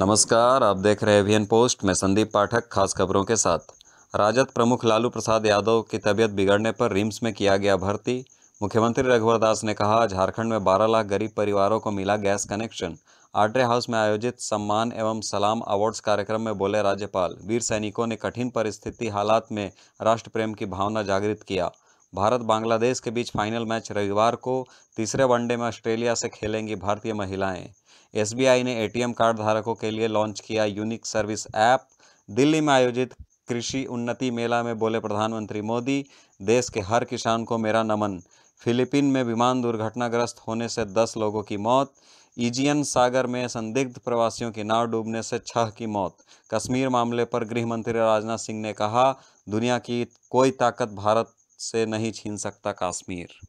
नमस्कार आप देख रहे हैं एवियन पोस्ट में संदीप पाठक खास खबरों के साथ राजद प्रमुख लालू प्रसाद यादव की तबीयत बिगड़ने पर रिम्स में किया गया भर्ती मुख्यमंत्री रघुवर दास ने कहा झारखंड में 12 लाख गरीब परिवारों को मिला गैस कनेक्शन आट्रे हाउस में आयोजित सम्मान एवं सलाम अवार्ड्स कार्यक्रम में बोले राज्यपाल वीर सैनिकों ने कठिन परिस्थिति हालात में राष्ट्र प्रेम की भावना जागृत किया भारत बांग्लादेश के बीच फाइनल मैच रविवार को तीसरे वनडे में ऑस्ट्रेलिया से खेलेंगी भारतीय महिलाएं एसबीआई ने एटीएम कार्ड धारकों के लिए लॉन्च किया यूनिक सर्विस ऐप दिल्ली में आयोजित कृषि उन्नति मेला में बोले प्रधानमंत्री मोदी देश के हर किसान को मेरा नमन फिलीपीन में विमान दुर्घटनाग्रस्त होने से दस लोगों की मौत ईजियन सागर में संदिग्ध प्रवासियों की नाव डूबने से छह की मौत कश्मीर मामले पर गृह मंत्री राजनाथ सिंह ने कहा दुनिया की कोई ताकत भारत से नहीं छीन सकता कश्मीर